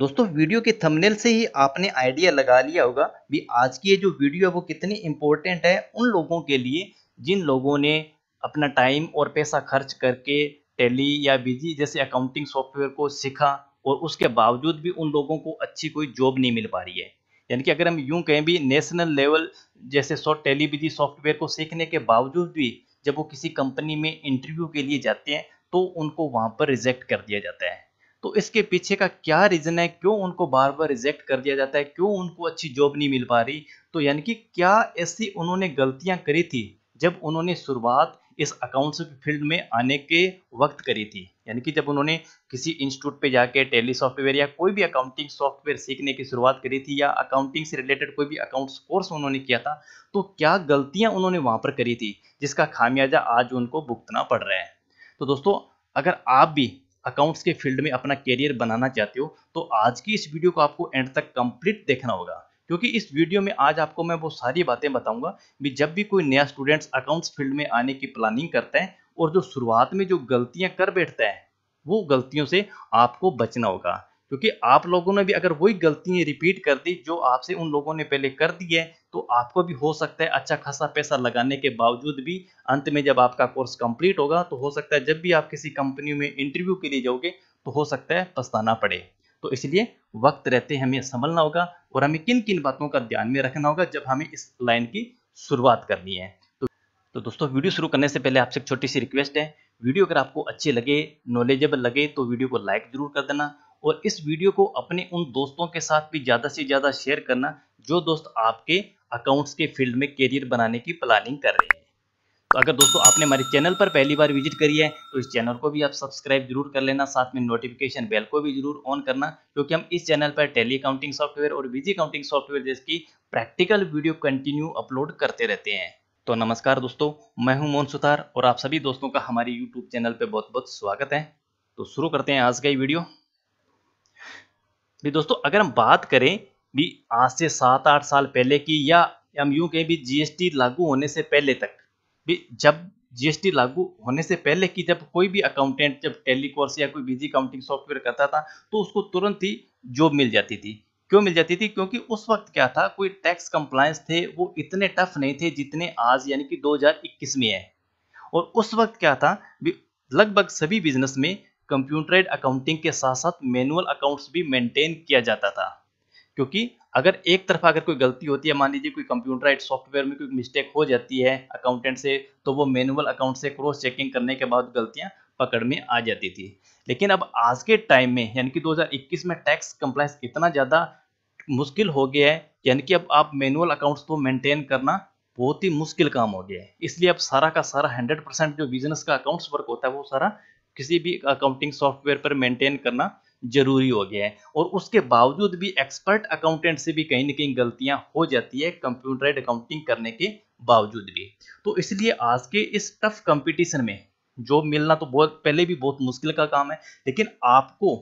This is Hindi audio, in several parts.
दोस्तों वीडियो के थंबनेल से ही आपने आइडिया लगा लिया होगा भी आज की ये जो वीडियो है वो कितनी इम्पोर्टेंट है उन लोगों के लिए जिन लोगों ने अपना टाइम और पैसा खर्च करके टेली या बिजी जैसे अकाउंटिंग सॉफ्टवेयर को सीखा और उसके बावजूद भी उन लोगों को अच्छी कोई जॉब नहीं मिल पा रही है यानी कि अगर हम यूं कहें भी नेशनल लेवल जैसे सॉफ्ट टेलीविजी सॉफ्टवेयर को सीखने के बावजूद भी जब वो किसी कंपनी में इंटरव्यू के लिए जाते हैं तो उनको वहाँ पर रिजेक्ट कर दिया जाता है तो इसके पीछे का क्या रीज़न है क्यों उनको बार बार रिजेक्ट कर दिया जाता है क्यों उनको अच्छी जॉब नहीं मिल पा रही तो यानी कि क्या ऐसी उन्होंने गलतियां करी थी जब उन्होंने शुरुआत इस अकाउंट्स फील्ड में आने के वक्त करी थी यानी कि जब उन्होंने किसी इंस्टीट्यूट पे जाके टेली सॉफ्टवेयर या कोई भी अकाउंटिंग सॉफ्टवेयर सीखने की शुरुआत करी थी या अकाउंटिंग से रिलेटेड कोई भी अकाउंट्स कोर्स उन्होंने किया था तो क्या गलतियां उन्होंने वहां पर करी थी जिसका खामियाजा आज उनको भुगतना पड़ रहा है तो दोस्तों अगर आप भी अकाउंट्स के फील्ड में अपना कैरियर बनाना चाहते हो तो आज की इस वीडियो को आपको एंड तक कंप्लीट देखना होगा क्योंकि इस वीडियो में आज आपको मैं वो सारी बातें बताऊंगा भी जब भी कोई नया स्टूडेंट्स अकाउंट्स फील्ड में आने की प्लानिंग करता है और जो शुरुआत में जो गलतियां कर बैठता है वो गलतियों से आपको बचना होगा क्योंकि आप लोगों ने भी अगर वही गलतियाँ रिपीट कर दी जो आपसे उन लोगों ने पहले कर दी है तो आपको भी हो सकता है अच्छा खासा पैसा लगाने के बावजूद भी अंत में जब आपका कोर्स कंप्लीट होगा तो हो सकता है जब भी आप किसी कंपनी में इंटरव्यू के लिए जाओगे तो हो सकता है पछताना पड़े तो इसलिए वक्त रहते हमें संभलना होगा और हमें किन किन बातों का ध्यान में रखना होगा जब हमें इस लाइन की शुरुआत करनी है तो, तो दोस्तों वीडियो शुरू करने से पहले आपसे एक छोटी सी रिक्वेस्ट है वीडियो अगर आपको अच्छे लगे नॉलेजेबल लगे तो वीडियो को लाइक जरूर कर देना और इस वीडियो को अपने उन दोस्तों के साथ भी ज़्यादा से ज़्यादा शेयर करना जो दोस्त आपके अकाउंट्स के फील्ड में करियर बनाने की प्लानिंग कर रहे हैं तो अगर दोस्तों आपने हमारे चैनल पर पहली बार विजिट करी है तो इस चैनल को भी आप सब्सक्राइब जरूर कर लेना साथ में नोटिफिकेशन बेल को भी जरूर ऑन करना क्योंकि हम इस चैनल पर टेली अकाउंटिंग सॉफ्टवेयर और बिजी अकाउंटिंग सॉफ्टवेयर जिसकी प्रैक्टिकल वीडियो कंटिन्यू अपलोड करते रहते हैं तो नमस्कार दोस्तों मैं हूं मोहन सुतार और आप सभी दोस्तों का हमारे यूट्यूब चैनल पर बहुत बहुत स्वागत है तो शुरू करते हैं आज का ये वीडियो भी दोस्तों अगर हम बात करें भी आज से सात आठ साल पहले की या हम यूं कहें भी जीएसटी लागू होने से पहले तक भी जब जीएसटी लागू होने से पहले की जब कोई भी अकाउंटेंट जब टेलीकोर्स या कोई बिजी अकाउंटिंग सॉफ्टवेयर करता था तो उसको तुरंत ही जॉब मिल जाती थी क्यों मिल जाती थी क्योंकि उस वक्त क्या था कोई टैक्स कंप्लायंस थे वो इतने टफ नहीं थे जितने आज यानी कि 2021 में है और उस वक्त क्या था लगभग सभी बिजनेस में कंप्यूटराइड अकाउंटिंग के साथ साथ मैनुअल अकाउंट्स भी मेंटेन किया जाता था क्योंकि अगर एक तरफ अगर कोई गलती होती है मान लीजिए कोई कंप्यूटराइड सॉफ्टवेयर में कोई मिस्टेक हो जाती है अकाउंटेंट से तो वो मैनुअल अकाउंट से क्रॉस चेकिंग करने के बाद गलतियां पकड़ में आ जाती थी लेकिन अब आज के टाइम में यानी कि 2021 में टैक्स कंप्लाइंस इतना ज़्यादा मुश्किल हो गया है यानी कि अब आप मैनुअल अकाउंट्स को मेंटेन करना बहुत ही मुश्किल काम हो गया है इसलिए अब सारा का सारा 100 जो बिजनेस का अकाउंट्स वर्क होता है वो सारा किसी भी अकाउंटिंग सॉफ्टवेयर पर मेंटेन करना जरूरी हो गया है और उसके बावजूद भी एक्सपर्ट अकाउंटेंट से भी कहीं ना कहीं गलतियां हो जाती है कंप्यूटर अकाउंटिंग करने के बावजूद भी तो इसलिए आज के इस टफ कंपटीशन में जॉब मिलना तो बहुत पहले भी बहुत मुश्किल का काम है लेकिन आपको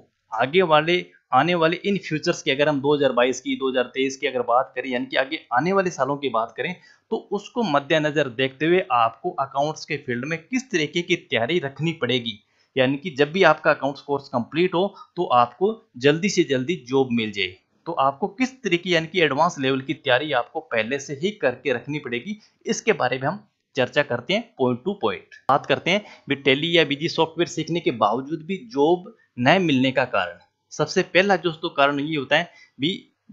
आगे वाले आने वाले इन फ्यूचर्स की अगर हम 2022 की 2023 की अगर बात करें यानी कि आगे आने वाले सालों की बात करें तो उसको मद्देनजर देखते हुए आपको अकाउंट्स के फील्ड में किस तरीके की तैयारी रखनी पड़ेगी यानी कि जब भी आपका अकाउंट्स कोर्स कंप्लीट हो तो आपको जल्दी से जल्दी जॉब मिल जाए तो आपको किस तरीके यानी कि एडवांस लेवल की तैयारी आपको पहले से ही करके रखनी पड़ेगी इसके बारे में हम चर्चा करते हैं पॉइंट टू पॉइंट बात करते हैं भी टेली या बीजी सॉफ्टवेयर सीखने के बावजूद भी जॉब न मिलने का कारण सबसे पहला दोस्तों कारण ये होता है भी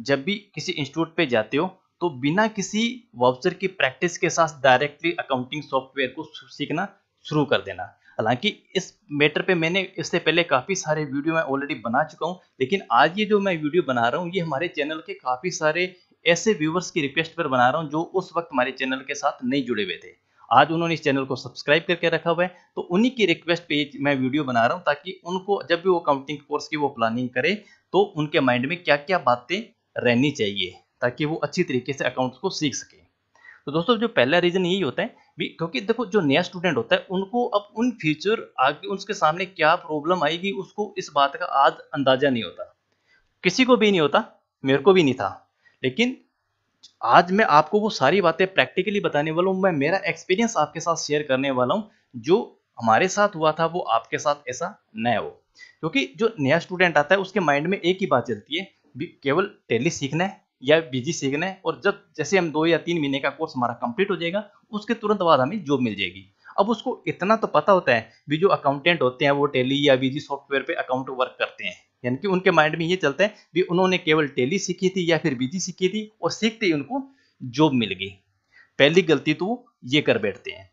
जब भी किसी इंस्टीट्यूट पे जाते हो तो बिना किसी वाउचर की प्रैक्टिस के साथ डायरेक्टली अकाउंटिंग सॉफ्टवेयर को सीखना शुरू कर देना हालांकि इस मैटर पे मैंने इससे पहले काफ़ी सारे वीडियो मैं ऑलरेडी बना चुका हूँ लेकिन आज ये जो मैं वीडियो बना रहा हूँ ये हमारे चैनल के काफ़ी सारे ऐसे व्यूवर्स की रिक्वेस्ट पर बना रहा हूँ जो उस वक्त हमारे चैनल के साथ नहीं जुड़े हुए थे आज उन्होंने इस चैनल को सब्सक्राइब करके रखा हुआ है तो उन्हीं की रिक्वेस्ट पे मैं वीडियो बना रहा हूँ ताकि उनको जब भी वो काउंटिंग कोर्स की वो प्लानिंग करे तो उनके माइंड में क्या क्या बातें रहनी चाहिए ताकि वो अच्छी तरीके से अकाउंट्स को सीख सकें तो दोस्तों जो पहला रीज़न यही होता है भी क्योंकि देखो जो नया स्टूडेंट होता है उनको अब उन फ्यूचर आगे उसके सामने क्या प्रॉब्लम आएगी उसको इस बात का आज अंदाजा नहीं होता किसी को भी नहीं होता मेरे को भी नहीं था लेकिन आज मैं आपको वो सारी बातें प्रैक्टिकली बताने वाला हूँ मैं मेरा एक्सपीरियंस आपके साथ शेयर करने वाला हूँ जो हमारे साथ हुआ था वो आपके साथ ऐसा न हो क्योंकि जो नया स्टूडेंट आता है उसके माइंड में एक ही बात चलती है केवल टेली सीखना है या बिजी सीखना है और जब जैसे हम दो या तीन महीने का कोर्स हमारा कंप्लीट हो जाएगा उसके तुरंत बाद हमें जॉब मिल जाएगी अब उसको इतना तो पता होता है भी जो अकाउंटेंट होते हैं वो टेली या बीजी सॉफ्टवेयर पे अकाउंट वर्क करते हैं यानी कि उनके माइंड में ये चलता है भी उन्होंने केवल टेली सीखी थी या फिर बीजी सीखी थी और सीखते ही उनको जॉब मिल गई पहली गलती तो ये कर बैठते हैं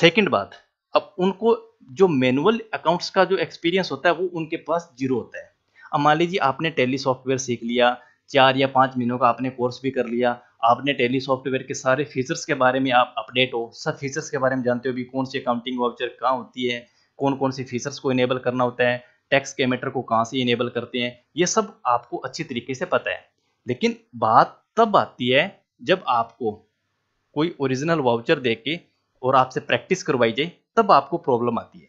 सेकेंड बात अब उनको जो मैनुअल अकाउंट्स का जो एक्सपीरियंस होता है वो उनके पास जीरो होता है अब मान लीजिए आपने टेली सॉफ्टवेयर सीख लिया चार या पाँच महीनों का आपने कोर्स भी कर लिया आपने टेली सॉफ्टवेयर के सारे फीचर्स के बारे में आप अपडेट हो सब फीचर्स के बारे में जानते हो भी कौन सी अकाउंटिंग वाउचर कहाँ होती है कौन कौन से फीचर्स को इनेबल करना होता है टैक्स के मैटर को कहाँ से इनेबल करते हैं ये सब आपको अच्छी तरीके से पता है लेकिन बात तब आती है जब आपको कोई ओरिजिनल वाउचर दे के और आपसे प्रैक्टिस करवाई जाए तब आपको प्रॉब्लम आती है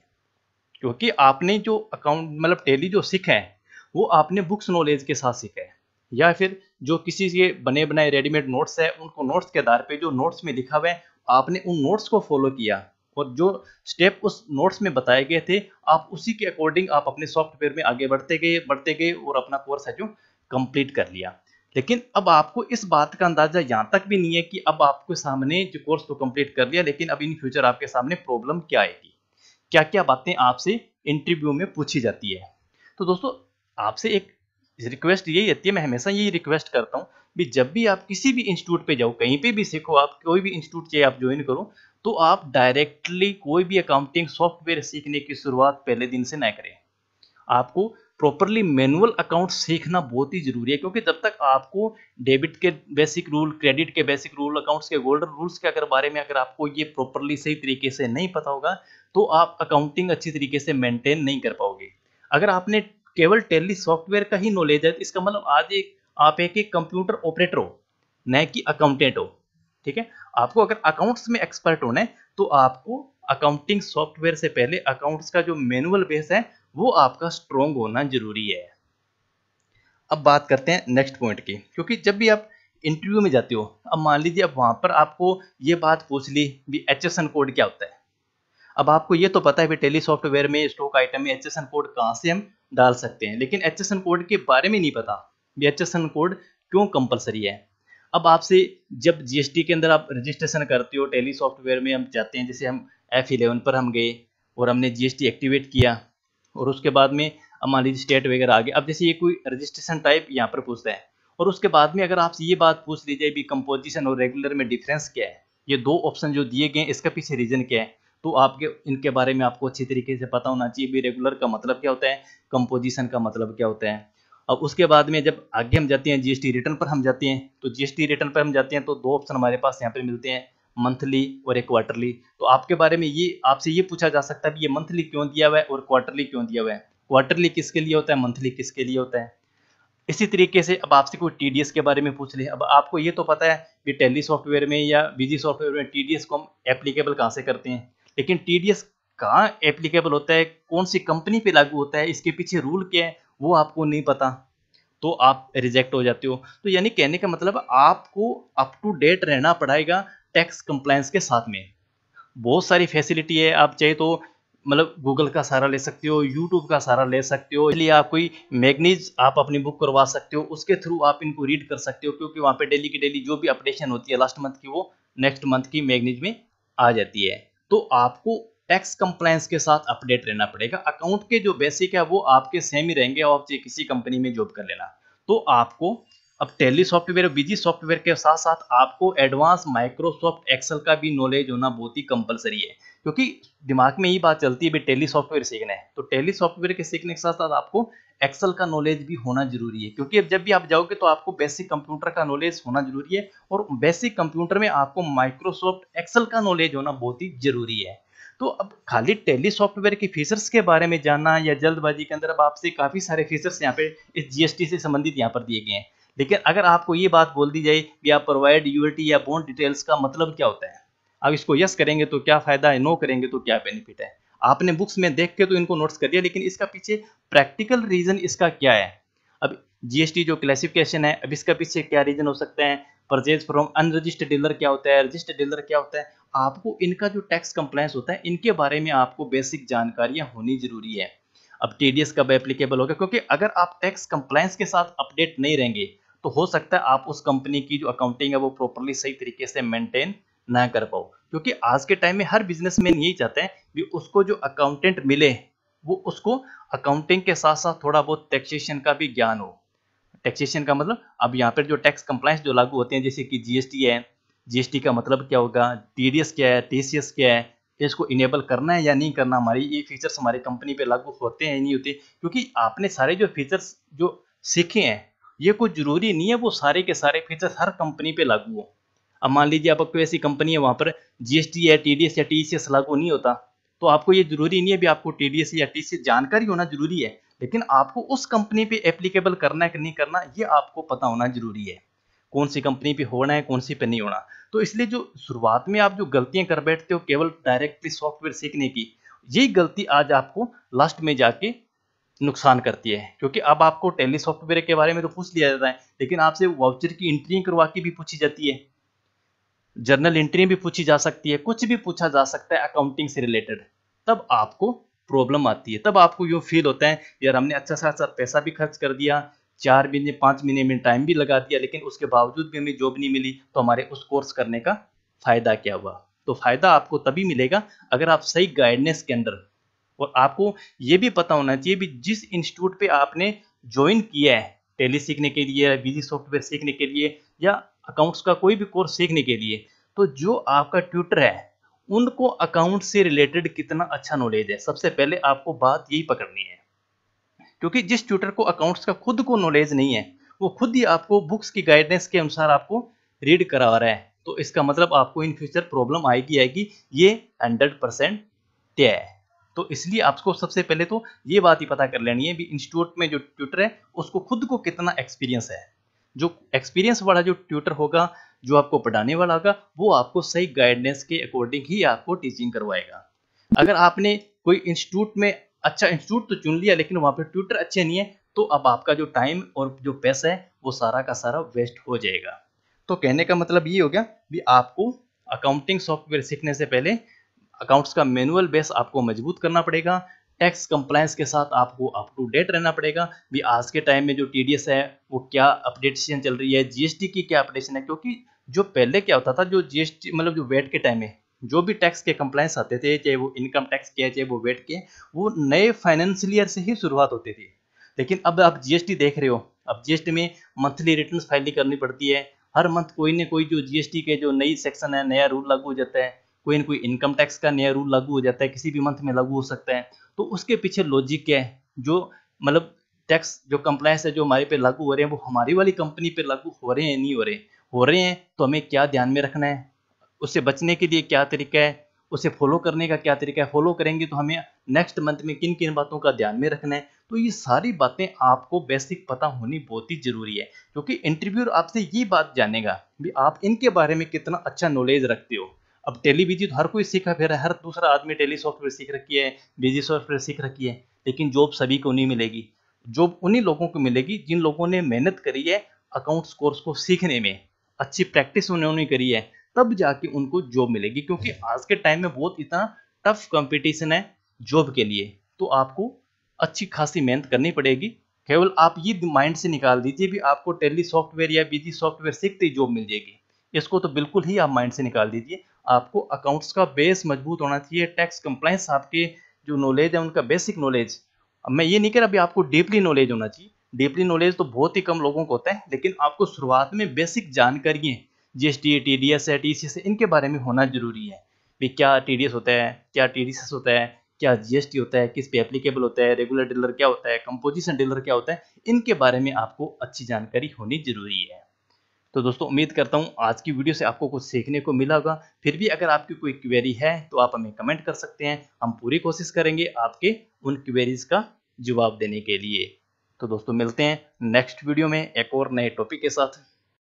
क्योंकि आपने जो अकाउंट मतलब टेली जो सीखा है वो आपने बुक्स नॉलेज के साथ सीखा है या फिर जो किसी के बने बनाए रेडीमेड नोट्स है उनको नोट्स के आधार पे जो नोट्स में लिखा हुआ है आपने उन नोट्स को फॉलो किया और जो स्टेप उस नोट्स में बताए गए थे आप उसी के अकॉर्डिंग आप अपने सॉफ्टवेयर में आगे बढ़ते गए बढ़ते गए और अपना कोर्स है जो कंप्लीट कर लिया लेकिन अब आपको इस बात का अंदाजा यहाँ तक भी नहीं है कि अब आपके सामने जो कोर्स तो कंप्लीट कर लिया लेकिन अब इन फ्यूचर आपके सामने प्रॉब्लम क्या आएगी क्या क्या बातें आपसे इंटरव्यू में पूछी जाती है तो दोस्तों आपसे एक रिक्वेस्ट यही रहती है मैं हमेशा यही रिक्वेस्ट करता हूँ भी जब भी आप किसी भी इंस्टीट्यूट पे जाओ कहीं पे भी सीखो आप कोई भी इंस्टीट्यूट चाहे आप ज्वाइन करो तो आप डायरेक्टली कोई भी अकाउंटिंग सॉफ्टवेयर सीखने की शुरुआत पहले दिन से ना करें आपको प्रॉपरली मैनुअल अकाउंट सीखना बहुत ही जरूरी है क्योंकि जब तक आपको डेबिट के बेसिक रूल क्रेडिट के बेसिक रूल अकाउंट्स के गोल्डन रूल्स के अगर बारे में अगर आपको ये प्रॉपरली सही तरीके से नहीं पता होगा तो आप अकाउंटिंग अच्छी तरीके से मेंटेन नहीं कर पाओगे अगर आपने केवल टेली सॉफ्टवेयर का ही नॉलेज है तो इसका मतलब आज एक आप एक एक कंप्यूटर ऑपरेटर हो न कि अकाउंटेंट हो ठीक है आपको अगर अकाउंट्स में एक्सपर्ट होना है तो आपको अकाउंटिंग सॉफ्टवेयर से पहले अकाउंट्स का जो मैनुअल बेस है वो आपका स्ट्रोंग होना जरूरी है अब बात करते हैं नेक्स्ट पॉइंट की क्योंकि जब भी आप इंटरव्यू में जाते हो अब मान लीजिए अब वहां पर आपको ये बात पूछ ली भी एच कोड क्या होता है अब आपको ये तो पता है भी टेली सॉफ्टवेयर में स्टॉक आइटम में एच कोड कहाँ से हम डाल सकते हैं लेकिन एच कोड के बारे में नहीं पता भी एच कोड क्यों कंपलसरी है अब आपसे जब जीएसटी के अंदर आप रजिस्ट्रेशन करते हो टेली सॉफ्टवेयर में हम जाते हैं जैसे हम एफ इलेवन पर हम गए और हमने जीएसटी एक्टिवेट किया और उसके बाद में हमारी लीजिए स्टेट वगैरह आ गए अब जैसे ये कोई रजिस्ट्रेशन टाइप यहाँ पर पूछता है और उसके बाद में अगर आपसे ये बात पूछ ली जाए भी कंपोजिशन और रेगुलर में डिफरेंस क्या है ये दो ऑप्शन जो दिए गए इसका पीछे रीजन क्या है तो आपके इनके बारे में आपको अच्छी तरीके से पता होना चाहिए भी रेगुलर का मतलब क्या होता है कंपोजिशन का मतलब क्या होता है अब उसके बाद में जब आगे हम जाते हैं जीएसटी रिटर्न पर हम जाते हैं तो जीएसटी रिटर्न पर हम जाते हैं तो दो ऑप्शन हमारे पास यहाँ पे मिलते हैं मंथली और एक क्वार्टरली तो आपके बारे में ये आपसे ये पूछा जा सकता है ये मंथली क्यों दिया हुआ है और क्वार्टरली क्यों दिया हुआ है क्वार्टरली किसके लिए होता है मंथली किसके लिए होता है इसी तरीके से अब आपसे कोई टी के बारे में पूछ ले अब आपको ये तो पता है कि टेली सॉफ्टवेयर में या बिजी सॉफ्टवेयर में टी को हम एप्लीकेबल कहाँ से करते हैं लेकिन टीडीएस कहाँ एप्लीकेबल होता है कौन सी कंपनी पे लागू होता है इसके पीछे रूल क्या है वो आपको नहीं पता तो आप रिजेक्ट हो जाते हो तो यानी कहने का मतलब आपको अप टू डेट रहना पड़ेगा टैक्स कंप्लायंस के साथ में बहुत सारी फैसिलिटी है आप चाहे तो मतलब गूगल का सहारा ले सकते हो यूट्यूब का सहारा ले सकते हो इसलिए आप कोई मैगनीज आप अपनी बुक करवा सकते हो उसके थ्रू आप इनको रीड कर सकते हो क्योंकि वहाँ पे डेली की डेली जो भी अपडेशन होती है लास्ट मंथ की वो नेक्स्ट मंथ की मैगनीज में आ जाती है तो आपको टैक्स कंप्लायंस के साथ अपडेट रहना पड़ेगा अकाउंट के जो बेसिक है वो आपके सेम ही रहेंगे और आप किसी कंपनी में जॉब कर लेना तो आपको अब टेली सॉफ्टवेयर और बिजी सॉफ्टवेयर के साथ साथ आपको एडवांस माइक्रोसॉफ्ट एक्सेल का भी नॉलेज होना बहुत ही कंपलसरी है क्योंकि दिमाग में यही बात चलती है भाई टेली सॉफ्टवेयर सीखना है तो टेली सॉफ्टवेयर के सीखने के साथ साथ आपको एक्सेल का नॉलेज भी होना जरूरी है क्योंकि जब भी आप जाओगे तो आपको बेसिक कंप्यूटर का नॉलेज होना जरूरी है और बेसिक कंप्यूटर में आपको माइक्रोसॉफ्ट एक्सेल का नॉलेज होना बहुत ही जरूरी है तो अब खाली टेली सॉफ्टवेयर के फीचर्स के बारे में जानना या जल्दबाजी के अंदर अब आपसे काफ़ी सारे फीचर्स यहाँ पे इस जीएसटी से संबंधित यहाँ पर दिए गए हैं लेकिन अगर आपको ये बात बोल दी जाए कि आप प्रोवाइड यूएटी या बोन डिटेल्स का मतलब क्या होता है आप इसको यस करेंगे तो क्या फ़ायदा है नो करेंगे तो क्या बेनिफिट है आपने बुक्स में देख के तो इनको नोट्स कर दिया लेकिन इसका पीछे प्रैक्टिकल रीजन इसका क्या है अब जीएसटी जो क्लासिफिकेशन है अब इसका पीछे क्या रीजन हो सकते हैं परचेज फ्रॉम अनरजिस्टर्ड डीलर क्या होता है रजिस्टर्ड डीलर क्या होता है आपको इनका जो टैक्स कंप्लायंस होता है इनके बारे में आपको बेसिक जानकारियां होनी जरूरी है अब टी कब एप्लीकेबल होगा क्योंकि अगर आप टैक्स कंप्लायंस के साथ अपडेट नहीं रहेंगे तो हो सकता है आप उस कंपनी की जो अकाउंटिंग है वो प्रॉपरली सही तरीके से मेंटेन ना कर पाओ क्योंकि आज के टाइम में हर बिजनेसमैन यही चाहते हैं कि उसको जो अकाउंटेंट मिले वो उसको अकाउंटिंग के साथ साथ थोड़ा बहुत टैक्सेशन का भी ज्ञान हो टैक्सेशन का मतलब अब यहाँ पर जो टैक्स कंप्लाइंस जो लागू होते हैं जैसे कि जीएसटी है जीएसटी का मतलब क्या होगा टीडीएस क्या है टीसीएस क्या है इसको इनेबल करना है या नहीं करना हमारी ये फीचर्स हमारी कंपनी पे लागू होते हैं या नहीं होते क्योंकि आपने सारे जो फीचर्स जो सीखे हैं ये कुछ जरूरी नहीं है वो सारे के सारे फीचर्स हर कंपनी पे लागू हो अब मान लीजिए आपको कोई ऐसी कंपनी है वहाँ पर जीएसटी या टीडीएस या टीसीएस e लागू नहीं होता तो आपको ये जरूरी नहीं है भी आपको टीडीएस या टीसीएस e जानकारी होना जरूरी है लेकिन आपको उस कंपनी पे एप्लीकेबल करना है कि नहीं करना ये आपको पता होना जरूरी है कौन सी कंपनी पे होना है कौन सी पे नहीं होना तो इसलिए जो शुरुआत में आप जो गलतियां कर बैठते हो केवल डायरेक्टली सॉफ्टवेयर सीखने की यही गलती आज आपको लास्ट में जाके नुकसान करती है क्योंकि अब आपको टेली सॉफ्टवेयर के बारे में तो पूछ लिया जाता है लेकिन आपसे वाउचर की एंट्री करवा के भी पूछी जाती है जर्नल एंट्री भी पूछी जा सकती है कुछ भी पूछा जा सकता है अकाउंटिंग से रिलेटेड तब आपको प्रॉब्लम आती है तब आपको ये फील होता है यार हमने अच्छा सा अच्छा पैसा भी खर्च कर दिया चार महीने पाँच महीने में टाइम भी लगा दिया लेकिन उसके बावजूद भी हमें जॉब नहीं मिली तो हमारे उस कोर्स करने का फ़ायदा क्या हुआ तो फ़ायदा आपको तभी मिलेगा अगर आप सही गाइडनेस के अंदर और आपको ये भी पता होना चाहिए भी जिस इंस्टीट्यूट पे आपने ज्वाइन किया है टेली सीखने के लिए विजी सॉफ्टवेयर सीखने के लिए या अकाउंट्स का कोई भी कोर्स सीखने के लिए तो जो आपका ट्यूटर है उनको अकाउंट से रिलेटेड कितना अच्छा नॉलेज है सबसे पहले आपको बात यही पकड़नी है क्योंकि जिस ट्यूटर को अकाउंट्स का खुद को नॉलेज नहीं है वो खुद ही आपको बुक्स की गाइडेंस के अनुसार आपको रीड करा रहा है तो इसका मतलब आपको इन फ्यूचर प्रॉब्लम आएगी आएगी ये हंड्रेड परसेंट तय है तो इसलिए आपको सबसे पहले तो ये बात ही पता कर लेनी है भी इंस्टीट्यूट में जो ट्यूटर है उसको खुद को कितना एक्सपीरियंस है जो एक्सपीरियंस वाला जो ट्यूटर होगा जो आपको पढ़ाने वाला होगा वो आपको सही गाइडेंस के अकॉर्डिंग ही आपको टीचिंग करवाएगा अगर आपने कोई इंस्टीट्यूट में अच्छा इंस्टीट्यूट तो चुन लिया लेकिन वहाँ पर ट्यूटर अच्छे नहीं है तो अब आपका जो टाइम और जो पैसा है वो सारा का सारा वेस्ट हो जाएगा तो कहने का मतलब ये हो गया भी आपको अकाउंटिंग सॉफ्टवेयर सीखने से पहले अकाउंट्स का मैनुअल बेस आपको मजबूत करना पड़ेगा टैक्स कंप्लायंस के साथ आपको अप टू डेट रहना पड़ेगा भी आज के टाइम में जो टी है वो क्या अपडेटेशन चल रही है जीएसटी की क्या अपडेशन है क्योंकि जो पहले क्या होता था जो जीएसटी मतलब जो वेट के टाइम में जो भी टैक्स के कंप्लायंस आते थे चाहे वो इनकम टैक्स के चाहे वो वेट के वो नए फाइनेंशियल ईयर से ही शुरुआत होती थी लेकिन अब आप जीएसटी देख रहे हो अब जीएसटी में मंथली रिटर्न फाइलिंग करनी पड़ती है हर मंथ कोई ना कोई जो जीएसटी के जो नई सेक्शन है नया रूल लागू हो जाता है कोई ना कोई इनकम टैक्स का नया रूल लागू हो जाता है किसी भी मंथ में लागू हो सकता है तो उसके पीछे लॉजिक क्या है जो मतलब टैक्स जो कंप्लायंस है जो हमारे पे लागू हो रहे हैं वो हमारी वाली कंपनी पे लागू हो रहे हैं नहीं हो रहे हो रहे हैं तो हमें क्या ध्यान में रखना है उससे बचने के लिए क्या तरीका है उसे फॉलो करने का क्या तरीका है फॉलो करेंगे तो हमें नेक्स्ट मंथ में किन किन बातों का ध्यान में रखना है तो ये सारी बातें आपको बेसिक पता होनी बहुत ही जरूरी है क्योंकि इंटरव्यूर आपसे ये बात जानेगा भी आप इनके बारे में कितना अच्छा नॉलेज रखते हो अब टेलीविजी तो हर कोई सीखा फिर हर दूसरा आदमी टेली सॉफ्टवेयर सीख रखी है बिजी सॉफ्टवेयर सीख रखी है लेकिन जॉब सभी को नहीं मिलेगी जॉब उन्हीं लोगों को मिलेगी जिन लोगों ने मेहनत करी है अकाउंट्स कोर्स को सीखने में अच्छी प्रैक्टिस उन्होंने करी है तब जाके उनको जॉब मिलेगी क्योंकि आज के टाइम में बहुत इतना टफ कंपटीशन है जॉब के लिए तो आपको अच्छी खासी मेहनत करनी पड़ेगी केवल आप ये माइंड से निकाल दीजिए भी आपको टेली सॉफ्टवेयर या बिजी सॉफ्टवेयर सीखते ही जॉब मिल जाएगी इसको तो बिल्कुल ही आप माइंड से निकाल दीजिए आपको अकाउंट्स का बेस मजबूत होना चाहिए टैक्स कंप्लाइंस आपके जो नॉलेज है उनका बेसिक नॉलेज मैं ये नहीं कह रहा अभी आपको डीपली नॉलेज होना चाहिए डीपली नॉलेज तो बहुत ही कम लोगों को होता है लेकिन आपको शुरुआत में बेसिक जानकारी G S T T D S है टी सी एस इनके बारे में होना जरूरी है भी क्या टी डी एस होता है क्या टी डी एस होता है क्या जी एस टी होता है किस पे एप्लीकेबल होता है रेगुलर डीलर क्या होता है कंपोजिशन डीलर क्या होता है इनके बारे में आपको अच्छी जानकारी होनी जरूरी है तो दोस्तों उम्मीद करता हूँ आज की वीडियो से आपको कुछ सीखने को मिला होगा फिर भी अगर आपकी कोई क्वेरी है तो आप हमें कमेंट कर सकते हैं हम पूरी कोशिश करेंगे आपके उन क्वेरीज का जवाब देने के लिए तो दोस्तों मिलते हैं नेक्स्ट वीडियो में एक और नए टॉपिक के साथ